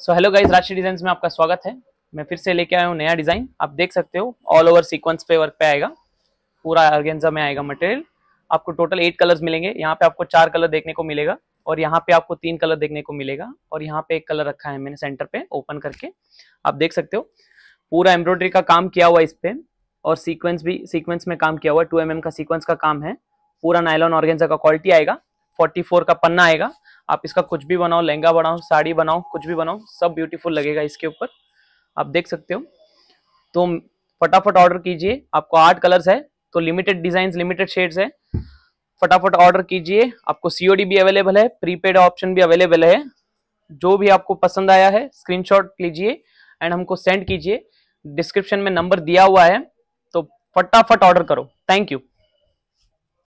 सो hello guys Rashi design में आपका स्वागत है मैं फिर से लेके आया हूँ नया डिजाइन आप देख सकते हो ऑल ओवर सीक्वेंस पे वर्क पे आएगा पूरा अर्गेंजा में आएगा मटेरियल आपको टोटल एट कलर्स मिलेंगे यहाँ पे आपको चार कलर देखने को मिलेगा और यहाँ पे आपको तीन कलर देखने को मिलेगा और यहाँ पे एक कलर रखा है मैंने सेंटर पे ओपन करके आप देख सकते हो पूरा एम्ब्रॉयडरी का काम किया हुआ इस पे और सीक्वेंस भी सीक्वेंस में काम किया हुआ टू एम का सीक्वेंस का काम है पूरा नायलॉन ऑर्गेंजा का क्वालिटी आएगा 44 का पन्ना आएगा आप इसका कुछ भी बनाओ लहंगा बनाओ साड़ी बनाओ कुछ भी बनाओ सब ब्यूटीफुल लगेगा इसके ऊपर आप देख सकते हो तो फटाफट ऑर्डर कीजिए आपको आठ कलर्स है तो लिमिटेड डिजाइन लिमिटेड शेड्स है फटाफट ऑर्डर कीजिए आपको सीओडी भी अवेलेबल है प्रीपेड ऑप्शन भी अवेलेबल है जो भी आपको पसंद आया है स्क्रीनशॉट लीजिए एंड हमको सेंड कीजिए डिस्क्रिप्शन में नंबर दिया हुआ है तो फटाफट ऑर्डर करो थैंक यू